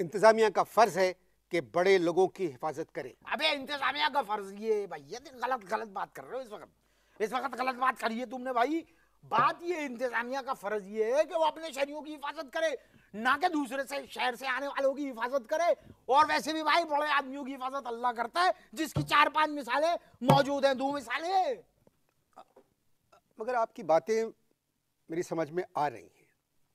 इंतजामिया का फ़र्ज़ है कि बड़े लोगों की हिफाजत करे अबे इंतजामिया का फ़र्ज़ ये ये गलत गलत बात कर रहे हो इस वक्त इस वक्त गलत बात करी है तुमने भाई बात ये इंतजामिया का फ़र्ज़ ये है कि वो अपने शहरियों की हिफाजत करे ना कि दूसरे से शहर से आने वालों की हिफाजत करे और वैसे भी भाई बड़े आदमियों की हिफाजत अल्लाह करता है जिसकी चार पांच मिसालें मौजूद हैं दो मिसालें मगर आपकी बातें मेरी समझ में आ रही हैं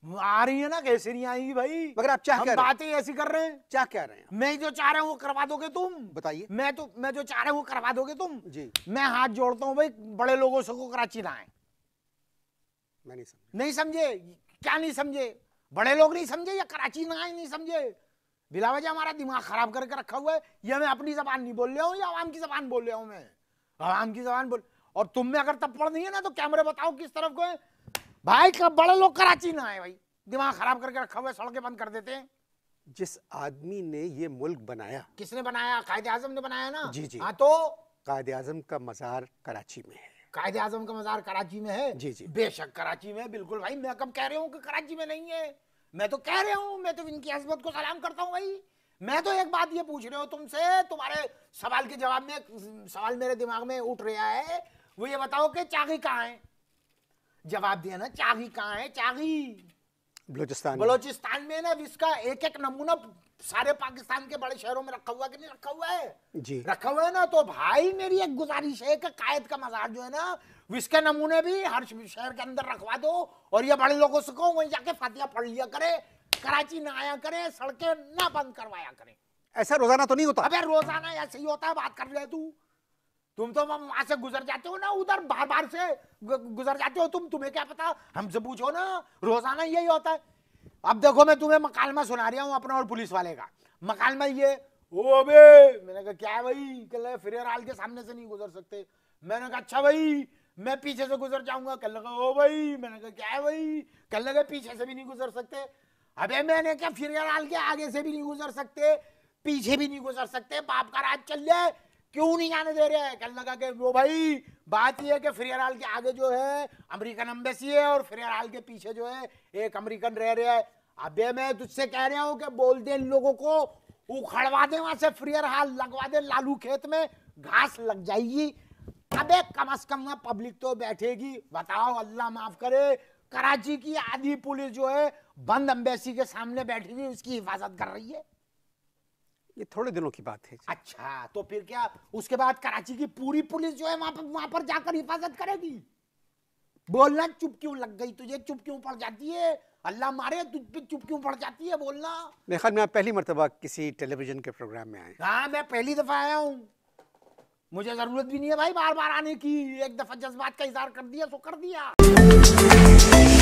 आ रही है ना कैसे नहीं आएगी भाई मगर आप चाह बातें ऐसी कर रहे हैं क्या कह रहे हैं मैं जो चाह रहा हूँ वो करवा दोगे तुम बताइए मैं तो मैं जो चाह रहा हूँ वो करवा दोगे तुम जी मैं हाथ जोड़ता हूँ भाई बड़े लोगों से को कराची ना आए मैं नहीं समझे नहीं समझे क्या नहीं समझे बड़े लोग नहीं समझे या कराची ना आए नहीं समझे बिलावा जी हमारा दिमाग खराब करके रखा हुआ है या मैं अपनी जबान नहीं बोल रहा हूँ या आवाम की जबान बोल रहा हूँ मैं आवाम की जबान बोल और तुम में अगर तप्पड़ नहीं है ना तो कैमरे बताओ किस तरफ को है भाई कब बड़े लोग कराची ना आए भाई दिमाग खराब करके रखा हुआ सड़कें बंद कर देते हैं जिस आदमी ने ये मुल्क बनाया किसने बनाया कायदे आजम ने बनाया ना जी जी हाँ तो कायद आजम का मजार कराची में है कायदे आजम का मजार कराची में है जी जी बेशक कराची में बिल्कुल भाई मैं कब कह रहा हूँ कि कराची में नहीं है मैं तो कह रहा हूँ मैं तो इनकी अजमत को सलाम करता हूँ भाई मैं तो एक बात ये पूछ रहा हूँ तुमसे तुम्हारे सवाल के जवाब में सवाल मेरे दिमाग में उठ रहा है वो ये बताओ कि चाकी कहाँ है जवाब दिया ना चागी कहाँ है चागी बलोचिस्तान बलोचिस्तान में ना इसका एक एक नमूना सारे पाकिस्तान के बड़े शहरों में रखा हुआ कि नहीं रखा हुआ है जी रखा हुआ है ना तो भाई मेरी एक गुजारिश है कि कायद का मजार जो है ना विस्के नमूने भी हर शहर के अंदर रखवा दो और ये बड़े लोगों से कहो वहीं जाके फातिया पढ़ लिया करे कराची ना आया करे सड़कें ना बंद करवाया करे ऐसा रोजाना तो नहीं होता अबे रोजाना ऐसे ही होता है बात कर ले तू तुम तो वहां से गुजर जाते हो ना उधर बार बार से गुजर जाते हो तुम तुम्हें क्या पता हमसे पूछो ना रोजाना यही होता है अब देखो मैं तुम्हें मकालमा सुना रहा हूँ अपना और पुलिस वाले का मकालमा ये ओ अबे मैंने कहा क्या भाई कल फिर आल के सामने से नहीं गुजर सकते मैंने कहा अच्छा भाई मैं पीछे से गुजर जाऊंगा कल लगा ओ भाई मैंने कहा क्या है भाई कल लगा पीछे से भी नहीं गुजर सकते अबे मैंने क्या फिर के आगे से भी नहीं गुजर सकते पीछे भी नहीं गुजर सकते बाप का राज चल जाए क्यों नहीं जाने दे रहे कहने लगा कि वो भाई बात यह है कि फिर हाल के आगे जो है अमेरिकन एम्बेसी है और फिर हाल के पीछे जो है एक अमेरिकन रह रहा है अबे मैं तुझसे कह रहा हूँ कि बोल दे इन लोगों को उखड़वा दे वहां से फ्रियर हाल लगवा दे लालू खेत में घास लग जाएगी अबे कम अज कम वहां पब्लिक तो बैठेगी बताओ अल्लाह माफ करे कराची की आधी पुलिस जो है बंद अम्बेसी के सामने बैठी हुई उसकी हिफाजत कर रही है ये थोड़े दिनों की बात है अच्छा तो फिर क्या उसके बाद कराची की पूरी पुलिस जो है वहां पर वहां पर जाकर हिफाजत करेगी बोलना चुप क्यों लग गई तुझे चुप क्यों पड़ जाती है अल्लाह मारे तुझ पे चुप क्यों पड़ जाती है बोलना मेरे ख्याल में आप पहली मरतबा किसी टेलीविजन के प्रोग्राम में आए हाँ मैं पहली दफ़ा आया हूँ मुझे ज़रूरत भी नहीं है भाई बार बार आने की एक दफ़ा जज्बात का इजहार कर दिया सो कर दिया